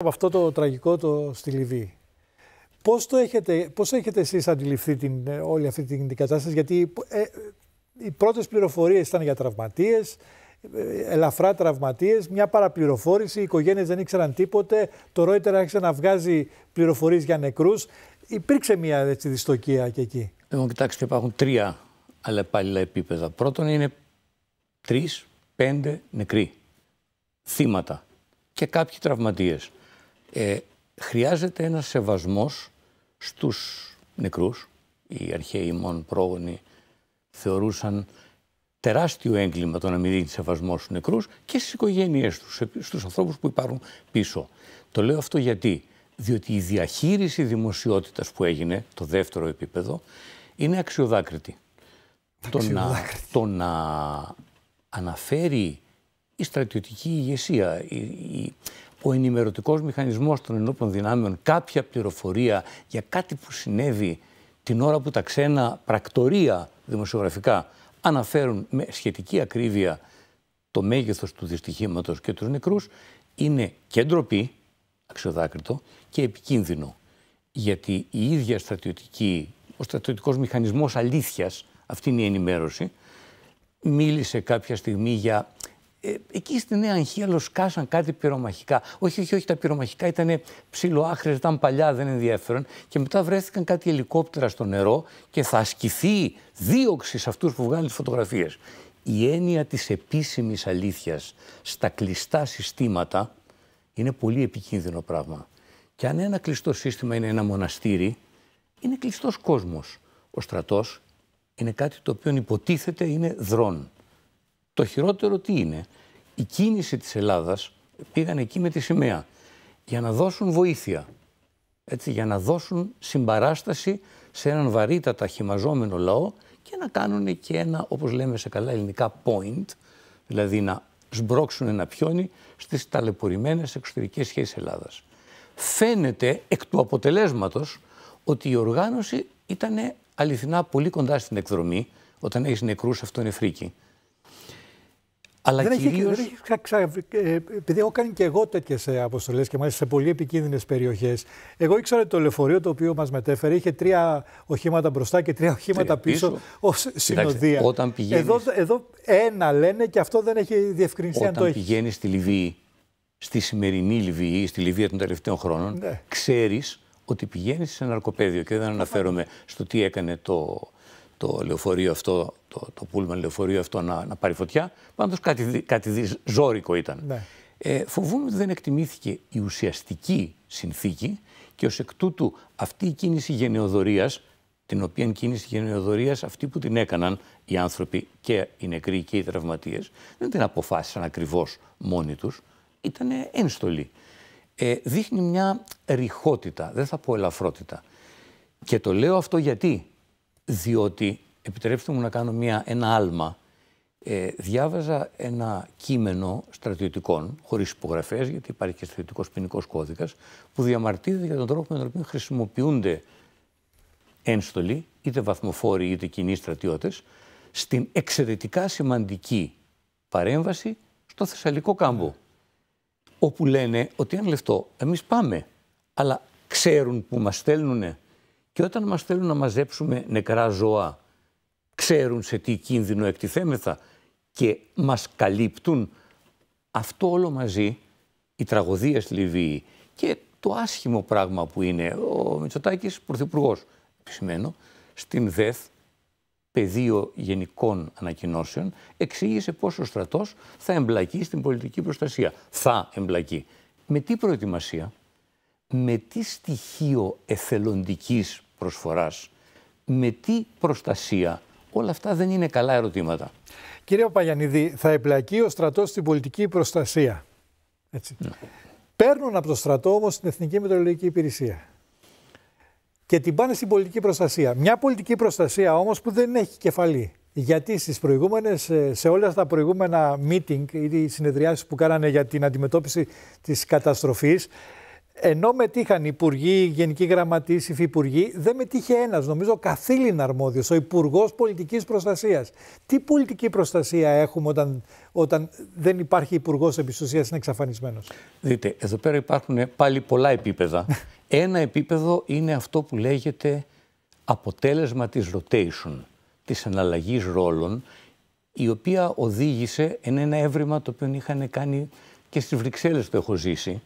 από αυτό το τραγικό το στη Λιβύη. Πώς, το έχετε, πώς έχετε εσείς αντιληφθεί την, ε, όλη αυτή την, κατάσταση, γιατί ε, οι πρώτες πληροφορίες ήταν για τραυματίες, ε, ελαφρά τραυματίες, μια παραπληροφόρηση, οι οικογένειες δεν ήξεραν τίποτε, το Ρόιτερ άρχισε να βγάζει πληροφορίες για νεκρούς. Υπήρξε μια έτσι, δυστοκία και εκεί. Λοιπόν, κοιτάξτε, υπάρχουν τρία αλλεπάλληλα επίπεδα. Πρώτον είναι τρεις, πέντε νεκροί θύματα και κάποιοι τραυματίες. Ε, χρειάζεται ένας σεβασμός στους νεκρούς. Οι αρχαίοι μόν πρόγονοι θεωρούσαν τεράστιο έγκλημα το να μην δίνει σεβασμό στους νεκρούς και στις οικογένειές τους, στους ανθρώπους που υπάρχουν πίσω. Το λέω αυτό γιατί, διότι η διαχείριση δημοσιότητας που έγινε, το δεύτερο επίπεδο, είναι αξιοδάκρυτη. αξιοδάκριτη. Το, να, αναφέρει η στρατιωτική ηγεσία, η, ο ενημερωτικός μηχανισμός των ενόπλων δυνάμεων κάποια πληροφορία για κάτι που συνέβη την ώρα που τα ξένα πρακτορία δημοσιογραφικά αναφέρουν με σχετική ακρίβεια το μέγεθος του δυστυχήματος και τους νεκρούς, είναι και ντροπή, αξιοδάκριτο, και επικίνδυνο. Γιατί η ίδια στρατιωτική, ο στρατιωτικός μηχανισμός αλήθειας, αυτή είναι η ενημέρωση, μίλησε κάποια στιγμή για ε, εκεί στη Νέα Αγχία σκάσαν κάτι πυρομαχικά. Όχι, όχι, όχι, τα πυρομαχικά ήταν ψιλοάχρε, ήταν παλιά, δεν ενδιαφέρον. Και μετά βρέθηκαν κάτι ελικόπτερα στο νερό και θα ασκηθεί δίωξη σε αυτούς που βγάλουν τις φωτογραφίες. Η έννοια της επίσημης αλήθειας στα κλειστά συστήματα είναι πολύ επικίνδυνο πράγμα. Και αν ένα κλειστό σύστημα είναι ένα μοναστήρι, είναι κλειστός κόσμος. Ο στρατός είναι κάτι το οποίο υποτίθεται είναι δρόν. Το χειρότερο τι είναι. Η κίνηση της Ελλάδας πήγαν εκεί με τη σημαία για να δώσουν βοήθεια. Έτσι, για να δώσουν συμπαράσταση σε έναν βαρύτατα χυμαζόμενο λαό και να κάνουν και ένα, όπως λέμε σε καλά ελληνικά, point, δηλαδή να σμπρώξουν ένα πιόνι στις ταλαιπωρημένες εξωτερικές σχέσεις Ελλάδας. Φαίνεται εκ του αποτελέσματος ότι η οργάνωση ήταν αληθινά πολύ κοντά στην εκδρομή. Όταν έχεις νεκρούς αυτό είναι φρίκι. Αλλά δεν κυρίως... έχει, δεν έχει ε, επειδή έχω κάνει και εγώ τέτοιες αποστολές και μάλιστα σε πολύ επικίνδυνες περιοχές, εγώ ήξερα ότι το λεωφορείο το οποίο μας μετέφερε είχε τρία οχήματα μπροστά και τρία οχήματα πίσω, πίσω. ως συνοδεία. εδώ, εδώ ένα λένε και αυτό δεν έχει διευκρινιστεί αν το έχει. Όταν πηγαίνεις στη Λιβύη, στη σημερινή Λιβύη, στη Λιβύη των τελευταίων χρόνων, ναι. ξέρεις ότι πηγαίνεις σε ναρκοπαίδιο. Και δεν αναφέρομαι στο τι έκανε το το λεωφορείο αυτό, το, το πούλμαν λεωφορείο αυτό να, να πάρει φωτιά. Πάντως κάτι, κάτι ζώρικο ήταν. Ναι. Ε, φοβούμαι ότι δεν εκτιμήθηκε η ουσιαστική συνθήκη και ως εκ τούτου αυτή η κίνηση γενεοδορίας, την οποία κίνηση γενεοδορίας αυτή που την έκαναν οι άνθρωποι και οι νεκροί και οι τραυματίες, δεν την αποφάσισαν ακριβώς μόνοι τους. ήταν ένστολη. Ε, δείχνει μια ρηχότητα, δεν θα πω ελαφρότητα. Και το λέω αυτό γιατί διότι, επιτρέψτε μου να κάνω μια, ένα άλμα, ε, διάβαζα ένα κείμενο στρατιωτικών, χωρίς υπογραφές, γιατί υπάρχει και στρατιωτικός ποινικός κώδικας, που διαμαρτύρεται για τον τρόπο με τον οποίο χρησιμοποιούνται ένστολοι, είτε βαθμοφόροι είτε κοινοί στρατιώτες, στην εξαιρετικά σημαντική παρέμβαση στο Θεσσαλικό κάμπο. Όπου λένε ότι αν λεφτό, εμείς πάμε, αλλά ξέρουν που μας στέλνουνε. Και όταν μας θέλουν να μαζέψουμε νεκρά ζώα, ξέρουν σε τι κίνδυνο εκτιθέμεθα και μας καλύπτουν. Αυτό όλο μαζί, οι τραγωδίες Λιβύη και το άσχημο πράγμα που είναι ο Μητσοτάκης Πρωθυπουργός. επισημένω, στην ΔΕΘ, πεδίο γενικών ανακοινώσεων, εξήγησε πως ο στρατός θα εμπλακεί στην πολιτική προστασία. Θα εμπλακεί. Με τι προετοιμασία, με τι στοιχείο εθελοντικής προσφοράς, με τι προστασία. Όλα αυτά δεν είναι καλά ερωτήματα. Κύριε Παγιανίδη, θα εμπλακεί ο στρατός στην πολιτική προστασία. Έτσι. Ναι. Παίρνουν από το στρατό όμως την Εθνική Μετρολογική Υπηρεσία και την πάνε στην πολιτική προστασία. Μια πολιτική προστασία όμως που δεν έχει κεφαλή. Γιατί στις προηγούμενες, ε, σε όλα τα προηγούμενα meeting ή συνεδριάσεις που κάνανε για την αντιμετώπιση της καταστροφής, ενώ μετήχαν υπουργοί, γενικοί γραμματείς, υφυπουργοί, δεν μετήχε ένας, νομίζω, καθήλυνα αρμόδιος, ο Υπουργός Πολιτικής Προστασίας. Τι πολιτική προστασία έχουμε όταν, όταν δεν υπάρχει Υπουργός Επιστοσία, είναι εξαφανισμένος. Δείτε, εδώ πέρα υπάρχουν πάλι πολλά επίπεδα. ένα επίπεδο είναι αυτό που λέγεται αποτέλεσμα της rotation, της εναλλαγής ρόλων, η οποία οδήγησε εν ένα έβριμα το οποίο είχαν κάνει και στις Βρυξέλλες το έχω ζήσει,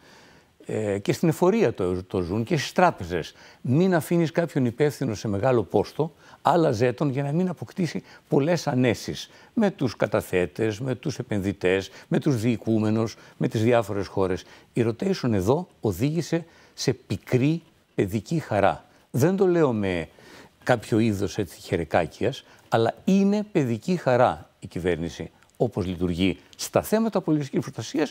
ε, και στην εφορία το, ζουν και στις τράπεζες. Μην αφήνεις κάποιον υπεύθυνο σε μεγάλο πόστο, αλλά τον για να μην αποκτήσει πολλές ανέσεις με τους καταθέτες, με τους επενδυτές, με τους διοικούμενους, με τις διάφορες χώρες. Η rotation εδώ οδήγησε σε πικρή παιδική χαρά. Δεν το λέω με κάποιο είδος χερεκάκιας, αλλά είναι παιδική χαρά η κυβέρνηση όπως λειτουργεί στα θέματα πολιτικής προστασία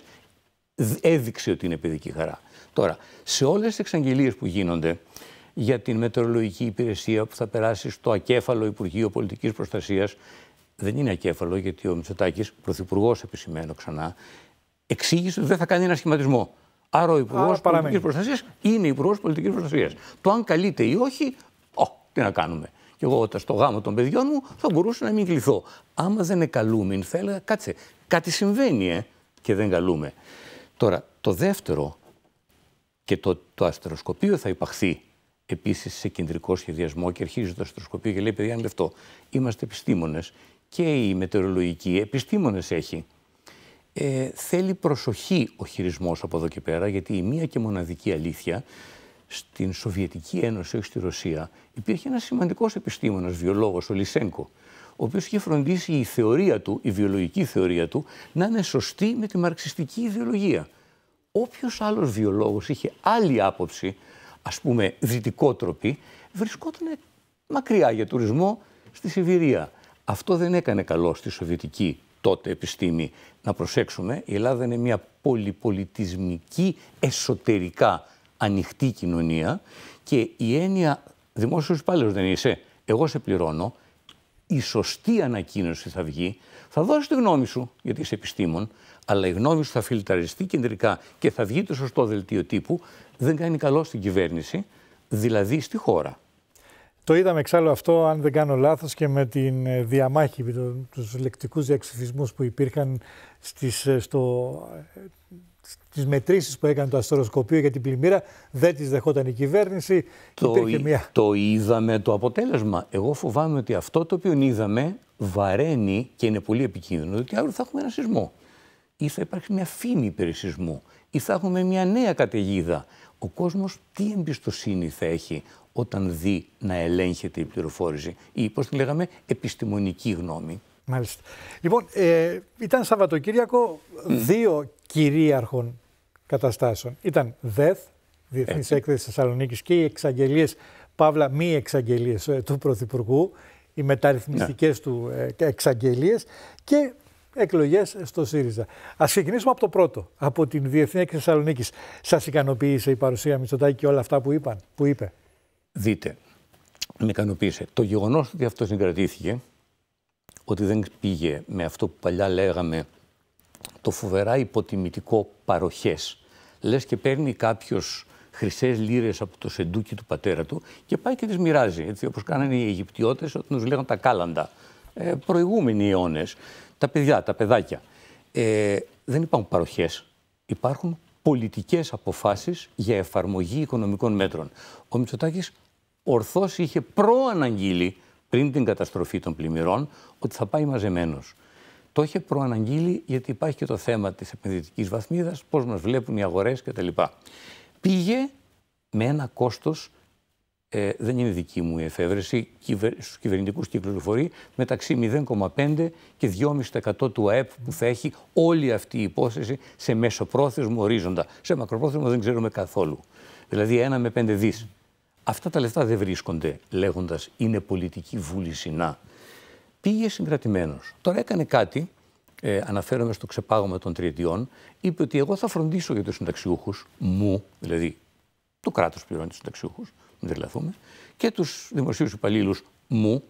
έδειξε ότι είναι παιδική χαρά. Τώρα, σε όλες τις εξαγγελίες που γίνονται για την μετεωρολογική υπηρεσία που θα περάσει στο ακέφαλο Υπουργείο Πολιτικής Προστασίας, δεν είναι ακέφαλο γιατί ο Μητσοτάκης, πρωθυπουργός, επισημαίνω ξανά, εξήγησε ότι δεν θα κάνει ένα σχηματισμό. Άρα ο Υπουργός Πολιτικής Προστασίας είναι Υπουργός Πολιτικής Προστασίας. Το αν καλείται ή όχι, ο, τι να κάνουμε. Και εγώ όταν στο γάμο των παιδιών μου θα μπορούσα να μην κληθώ. Άμα δεν καλούμεν, θα έλεγα κάτσε, κάτι συμβαίνει, ε, και δεν καλούμε. Τώρα, το δεύτερο και το, το αστεροσκοπείο θα υπαχθεί επίσης σε κεντρικό σχεδιασμό και αρχίζει το αστεροσκοπείο και λέει: Παιδιά, είναι αυτό. Είμαστε επιστήμονες και η μετεωρολογική επιστήμονες έχει. Ε, θέλει προσοχή ο χειρισμός από εδώ και πέρα, γιατί η μία και μοναδική αλήθεια στην Σοβιετική Ένωση, όχι στη Ρωσία, υπήρχε ένας σημαντικός επιστήμονας, βιολόγος ο Λισέγκο, ο οποίος είχε φροντίσει η θεωρία του, η βιολογική θεωρία του, να είναι σωστή με τη μαρξιστική ιδεολογία. Όποιος άλλος βιολόγος είχε άλλη άποψη, ας πούμε δυτικότροπη, βρισκόταν μακριά για τουρισμό στη Σιβηρία. Αυτό δεν έκανε καλό στη Σοβιετική τότε επιστήμη. Να προσέξουμε, η Ελλάδα είναι μια πολυπολιτισμική εσωτερικά ανοιχτή κοινωνία και η έννοια δημόσιος υπάλληλος δεν είσαι, εγώ σε πληρώνω, η σωστή ανακοίνωση θα βγει, θα δώσει τη γνώμη σου, γιατί είσαι επιστήμον, αλλά η γνώμη σου θα φιλτραριστεί κεντρικά και θα βγει το σωστό δελτίο τύπου, δεν κάνει καλό στην κυβέρνηση, δηλαδή στη χώρα. Το είδαμε εξάλλου αυτό, αν δεν κάνω λάθος, και με τη ε, διαμάχη, του τους λεκτικούς που υπήρχαν στις, ε, στο τις μετρήσεις που έκανε το αστεροσκοπείο για την πλημμύρα δεν τις δεχόταν η κυβέρνηση. Το, μια... το είδαμε το αποτέλεσμα. Εγώ φοβάμαι ότι αυτό το οποίο είδαμε βαραίνει και είναι πολύ επικίνδυνο ότι αύριο θα έχουμε ένα σεισμό ή θα υπάρξει μια φήμη περί σεισμού ή θα έχουμε μια νέα καταιγίδα. Ο κόσμος τι εμπιστοσύνη θα έχει όταν δει να ελέγχεται η πληροφόρηση ή, πώς τη λέγαμε, επιστημονική γνώμη. Μάλιστα. Λοιπόν, ε, ήταν Σαββατοκύριακο δύο κυρίαρχων καταστάσεων. Ήταν ΔΕΘ, Διεθνής Έκθεσης Θεσσαλονίκης και οι εξαγγελίες, παύλα μη εξαγγελίες ε, του Πρωθυπουργού, οι μεταρρυθμιστικές ναι. του ε, εξαγγελίες και εκλογές στο ΣΥΡΙΖΑ. Ας ξεκινήσουμε από το πρώτο, από την Διεθνή Έκθεση Θεσσαλονίκης. Σας ικανοποίησε η παρουσία Μητσοτάκη και όλα αυτά που, είπαν, που είπε. Δείτε, με ικανοποίησε. Το γεγονός ότι αυτό συγκρατήθηκε ότι δεν πήγε με αυτό που παλιά λέγαμε το φοβερά υποτιμητικό παροχές. Λες και παίρνει κάποιος χρυσές λίρες από το σεντούκι του πατέρα του και πάει και τις μοιράζει, έτσι όπως κάνανε οι Αιγυπτιώτες όταν τους λέγανε τα κάλαντα. Ε, προηγούμενοι αιώνες, τα παιδιά, τα παιδάκια. Ε, δεν υπάρχουν παροχές, υπάρχουν πολιτικές αποφάσεις για εφαρμογή οικονομικών μέτρων. Ο Μητσοτάκης ορθώς είχε προαναγγείλει πριν την καταστροφή των πλημμυρών ότι θα πάει μαζεμένος. Το είχε προαναγγείλει γιατί υπάρχει και το θέμα της επενδυτικής βαθμίδας, πώς μας βλέπουν οι αγορές κτλ. Πήγε με ένα κόστος. Ε, δεν είναι δική μου η εφεύρεση, στους κυβερνητικούς κυκλοφορεί μεταξύ 0,5 και 2,5% του ΑΕΠ που θα έχει όλη αυτή η υπόθεση σε μεσοπρόθεσμο ορίζοντα. Σε μακροπρόθεσμο δεν ξέρουμε καθόλου. Δηλαδή 1 με 5 δις. Αυτά τα λεφτά δεν βρίσκονται λέγοντας είναι πολιτική βούληση να. Πήγε συγκρατημένος. Τώρα έκανε κάτι, ε, αναφέρομαι στο ξεπάγωμα των τριετιών, είπε ότι εγώ θα φροντίσω για τους συνταξιούχους, μου, δηλαδή το κράτος πληρώνει τους συνταξιούχους, μην τρελαθούμε, και τους δημοσίους υπαλλήλους, μου.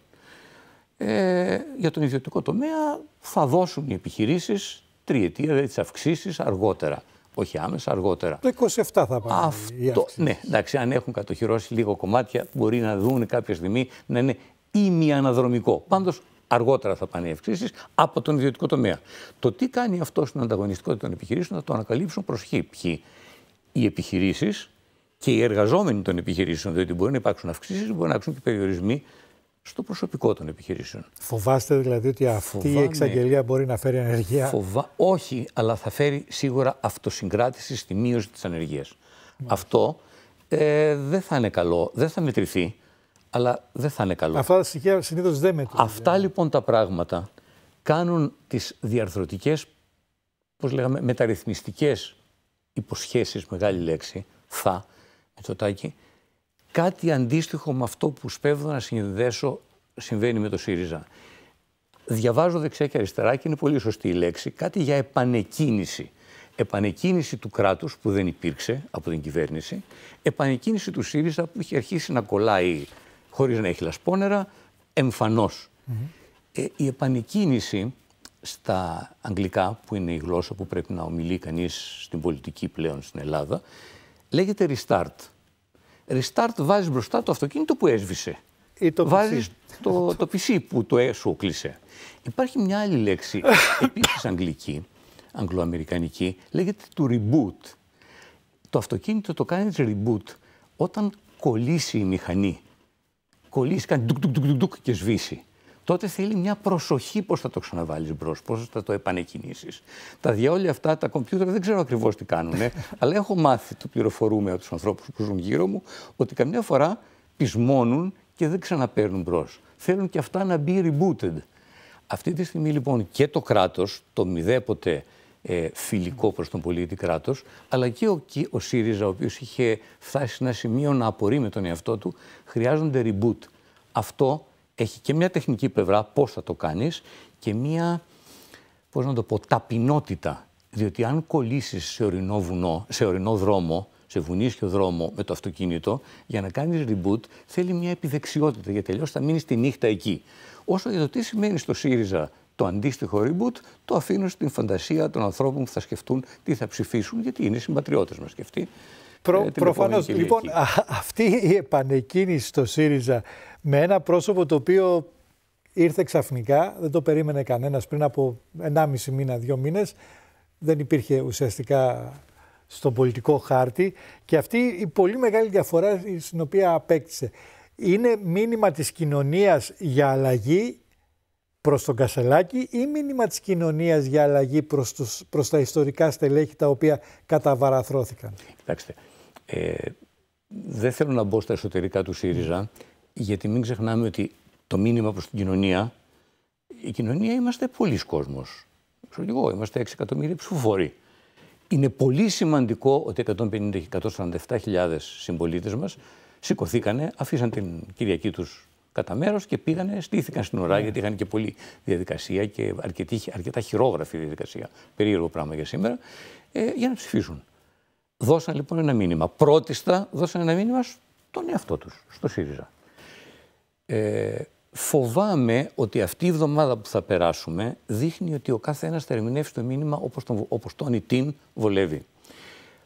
Ε, για τον ιδιωτικό τομέα θα δώσουν οι επιχειρήσεις τριετία, δηλαδή τις αυξήσεις αργότερα. Όχι άμεσα, αργότερα. Το 27 θα πάνε Αυτό, ναι, εντάξει, αν έχουν κατοχυρώσει λίγο κομμάτια, μπορεί να δουν κάποια στιγμή να είναι αναδρομικό. Πάντως, αργότερα θα πάνε οι αυξήσεις από τον ιδιωτικό τομέα. Το τι κάνει αυτό στην ανταγωνιστικότητα των επιχειρήσεων θα το ανακαλύψουν προσοχή. Ποιοι οι επιχειρήσεις και οι εργαζόμενοι των επιχειρήσεων, διότι μπορεί να υπάρξουν αυξήσεις, μπορεί να υπάρξουν και περιορισμοί στο προσωπικό των επιχειρήσεων. Φοβάστε δηλαδή ότι αυτή η εξαγγελία μπορεί να φέρει ανεργία. Φοβα... Όχι, αλλά θα φέρει σίγουρα αυτοσυγκράτηση στη μείωση της ανεργίας. Αυτό ε, δεν θα είναι καλό, δεν θα μετρηθεί, αλλά δεν θα είναι καλό. Αυτά τα στοιχεία συνήθως δεν μετρούν. Αυτά δηλαδή. λοιπόν τα πράγματα κάνουν τις διαρθρωτικές, πώς λέγαμε, μεταρρυθμιστικές υποσχέσεις, μεγάλη λέξη, θα, με το τάκι, Κάτι αντίστοιχο με αυτό που σπέβδω να συνδέσω συμβαίνει με το ΣΥΡΙΖΑ. Διαβάζω δεξιά και αριστερά και είναι πολύ σωστή η λέξη. Κάτι για επανεκκίνηση. Επανεκκίνηση του κράτους που δεν υπήρξε από την κυβέρνηση. Επανεκκίνηση του ΣΥΡΙΖΑ που είχε αρχίσει να κολλάει χωρίς να έχει λασπόνερα, εμφανώς. ε, η επανεκκίνηση στα αγγλικά, που είναι η γλώσσα που πρέπει να ομιλεί κανείς στην πολιτική πλέον στην Ελλάδα, λέγεται restart restart βάζεις μπροστά το αυτοκίνητο που έσβησε. Ή το βάζεις PC. το, το PC που το ε, σου κλείσε. Υπάρχει μια άλλη λέξη, επίσης αγγλική, αγγλοαμερικανική, λέγεται του reboot. Το αυτοκίνητο το κάνει reboot όταν κολλήσει η μηχανή. Κολλήσει, κάνει ντουκ, ντουκ, ντουκ, ντουκ και σβήσει τότε θέλει μια προσοχή πώς θα το ξαναβάλεις μπρος, πώς θα το επανεκκινήσεις. Τα διάολια αυτά, τα κομπιούτερ δεν ξέρω ακριβώς τι κάνουν, αλλά έχω μάθει, το πληροφορούμε από τους ανθρώπους που ζουν γύρω μου, ότι καμιά φορά πισμώνουν και δεν ξαναπαίρνουν μπρος. Θέλουν και αυτά να μπει rebooted. Αυτή τη στιγμή λοιπόν και το κράτος, το μηδέποτε ε, φιλικό προς τον πολίτη κράτος, αλλά και ο, ΣΥΡΙΖΑ, ο οποίος είχε φτάσει σε ένα σημείο να τον εαυτό του, χρειάζονται reboot. Αυτό έχει και μια τεχνική πλευρά, πώς θα το κάνεις, και μια, πώς να το πω, ταπεινότητα. Διότι αν κολλήσεις σε ορεινό σε ορεινό δρόμο, σε βουνίσιο δρόμο με το αυτοκίνητο, για να κάνεις reboot θέλει μια επιδεξιότητα, γιατί αλλιώς θα μείνεις τη νύχτα εκεί. Όσο για το τι σημαίνει στο ΣΥΡΙΖΑ το αντίστοιχο reboot, το αφήνω στην φαντασία των ανθρώπων που θα σκεφτούν τι θα ψηφίσουν, γιατί είναι συμπατριώτες μας και αυτοί. Προ, ε, προφανώς. Λοιπόν, α, αυτή η επανεκκίνηση στο ΣΥΡΙΖΑ με ένα πρόσωπο το οποίο ήρθε ξαφνικά, δεν το περίμενε κανένας πριν από 1,5 μήνα, 2 μήνες, δεν υπήρχε ουσιαστικά στον πολιτικό χάρτη και αυτή η πολύ μεγάλη διαφορά στην οποία απέκτησε. Είναι μήνυμα της κοινωνίας για αλλαγή προς τον Κασελάκη ή μήνυμα της κοινωνίας για αλλαγή προς, τα ιστορικά στελέχη τα οποία καταβαραθρώθηκαν. Κοιτάξτε, ε, δεν θέλω να μπω στα εσωτερικά του ΣΥΡΙΖΑ γιατί μην ξεχνάμε ότι το μήνυμα προς την κοινωνία, η κοινωνία είμαστε πολλοίς κόσμος. είμαστε 6 εκατομμύρια ψηφοφόροι. Είναι πολύ σημαντικό ότι ότι 147.000 συμπολίτες μας σηκωθήκανε, αφήσαν την Κυριακή τους κατά μέρος και πήγανε, στήθηκαν στην ουρά, ναι. γιατί είχαν και πολλή διαδικασία και αρκετή, αρκετά χειρόγραφη διαδικασία. Περίεργο πράγμα για σήμερα, ε, για να ψηφίσουν. Δώσαν λοιπόν ένα μήνυμα. Πρώτιστα δώσαν ένα μήνυμα στον εαυτό τους, στο ΣΥΡΙΖΑ. Ε, φοβάμαι ότι αυτή η εβδομάδα που θα περάσουμε δείχνει ότι ο κάθε ένας θα ερμηνεύσει το μήνυμα όπως τον, ή την βολεύει.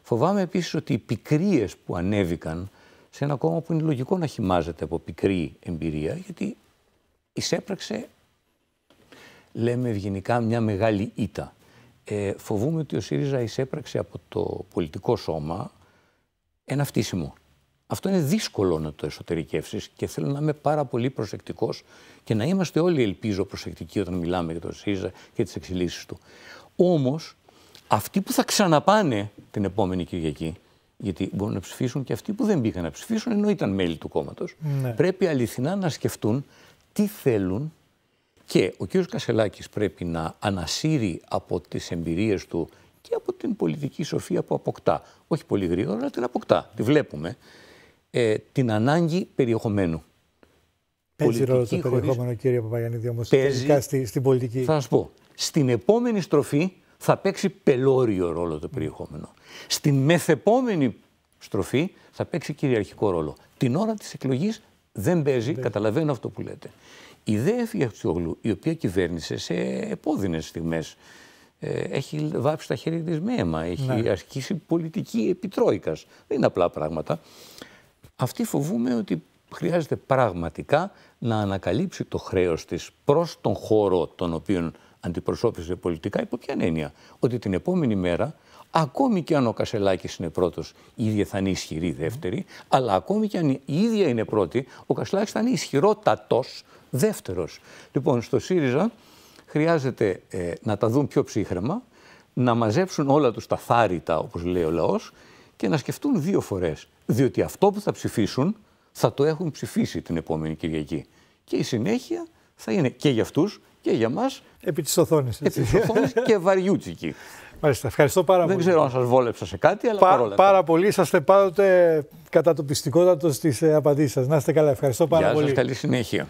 Φοβάμαι επίσης ότι οι πικρίες που ανέβηκαν σε ένα κόμμα που είναι λογικό να χυμάζεται από πικρή εμπειρία, γιατί εισέπραξε, λέμε ευγενικά, μια μεγάλη ήττα. Ε, φοβούμαι ότι ο ΣΥΡΙΖΑ εισέπραξε από το πολιτικό σώμα ένα φτύσιμο. Αυτό είναι δύσκολο να το εσωτερικεύσεις και θέλω να είμαι πάρα πολύ προσεκτικός και να είμαστε όλοι, ελπίζω, προσεκτικοί όταν μιλάμε για τον ΣΥΡΙΖΑ και τις εξελίξεις του. Όμως, αυτοί που θα ξαναπάνε την επόμενη Κυριακή, γιατί μπορούν να ψηφίσουν και αυτοί που δεν πήγαν να ψηφίσουν, ενώ ήταν μέλη του κόμματος, ναι. πρέπει αληθινά να σκεφτούν τι θέλουν και ο κ. Κασελάκης πρέπει να ανασύρει από τις εμπειρίες του και από την πολιτική σοφία που αποκτά. Όχι πολύ γρήγορα, αλλά την αποκτά. Τη βλέπουμε. Ε, την ανάγκη περιεχομένου. Παίζει ρόλο το περιεχόμενο, χωρίς... κύριε Παπαγιανίδη, όμως, Παίζει... τελικά στην πολιτική. Θα σας πω, στην επόμενη στροφή θα παίξει πελώριο ρόλο το περιεχόμενο. Στην μεθεπόμενη στροφή θα παίξει κυριαρχικό ρόλο. Την ώρα της εκλογής δεν παίζει, καταλαβαίνω αυτό που λέτε. Η ιδέα η οποία κυβέρνησε σε επώδυνες στιγμές, ε, έχει βάψει τα χέρια της με αίμα, έχει ναι. ασκήσει πολιτική επιτρόικας. Δεν είναι απλά πράγματα. Αυτή φοβούμε ότι χρειάζεται πραγματικά να ανακαλύψει το χρέος της προς τον χώρο τον οποίο αντιπροσώπησε πολιτικά, υπό ποιαν έννοια. Ότι την επόμενη μέρα, ακόμη και αν ο Κασελάκης είναι πρώτος, η ίδια θα είναι ισχυρή δεύτερη, αλλά ακόμη και αν η ίδια είναι πρώτη, ο Κασελάκης θα είναι ισχυρότατος δεύτερος. Λοιπόν, στο ΣΥΡΙΖΑ χρειάζεται ε, να τα δουν πιο ψύχρεμα, να μαζέψουν όλα τους τα θάρυτα, όπως λέει ο λαός, και να σκεφτούν δύο φορές διότι αυτό που θα ψηφίσουν θα το έχουν ψηφίσει την επόμενη Κυριακή. Και η συνέχεια θα είναι και για αυτούς και για μας. Επί της οθόνης Επί της οθόνης και βαριούτσικη. Μάλιστα, ευχαριστώ πάρα πολύ. Δεν ξέρω αν σας βόλεψα σε κάτι, αλλά Πα, παρόλα Πάρα πολύ, είσαστε πάντοτε πιστικότατο στις ε, απαντήσεις σας. Να είστε καλά, ευχαριστώ πάρα Γεια πολύ. καλή συνέχεια.